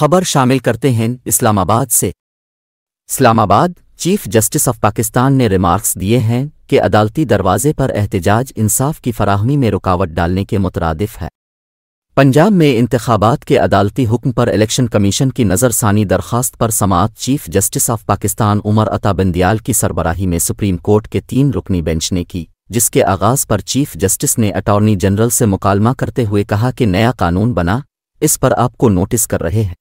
खबर शामिल करते हैं इस्लामाबाद से Islamabad chief justice of Pakistan ने रिमार्क्स दिए हैं कि अदालती दरवाजे पर एहतजाज इंसाफ की फराहमी में रुकावट डालने के मुतरदफ है पंजाब में इंतबात के अदालती हुक्म पर इलेक्शन कमीशन की नज़रसानी दरख्वास्त पर समात chief justice of Pakistan Umar Ata Bandial की सरबराही में सुप्रीम कोर्ट के तीन रुकनी बेंच ने की जिसके आगाज़ पर चीफ जस्टिस ने अटॉर्नी जनरल से मुकालमा करते हुए कहा कि नया कानून बना इस पर आपको नोटिस कर रहे हैं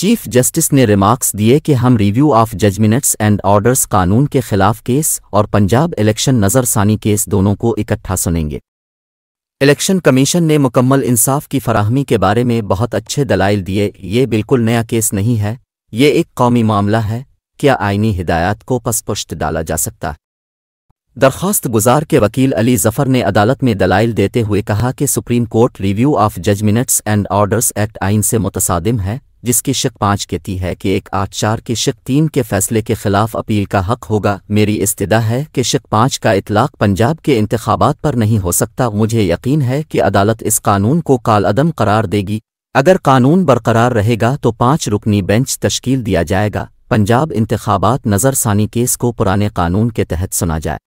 चीफ जस्टिस ने रिमार्क्स दिए कि हम review of judgments and orders कानून के खिलाफ केस और पंजाब इलेक्शन नज़रसानी केस दोनों को इकट्ठा सुनेंगे इलेक्शन कमीशन ने मुकम्मल इंसाफ की फराहमी के बारे में बहुत अच्छे दलाइल दिए ये बिल्कुल नया केस नहीं है ये एक कौमी मामला है क्या आइनी हिदायत को पसपुष्ट डाला जा सकता है दरख्वास्त गुजार के वकील अली जफर ने अदालत में दलाइल देते हुए कहा कि Supreme Court review of judgments and orders act आइन से मुतसादिम है जिसकी शिक पाँच कहती है कि एक आठ चार के शिक तीन के फैसले के खिलाफ अपील का हक होगा मेरी इस्तदा है कि शिक पाँच का इतलाक पंजाब के इंतबात पर नहीं हो सकता मुझे यकीन है कि अदालत इस कानून को कालअदम करार देगी अगर कानून बरकरार रहेगा तो पाँच रुकनी बेंच तश्कील दिया जाएगा पंजाब इंतबात नज़रसानी केस को पुराने कानून के तहत सुना जाए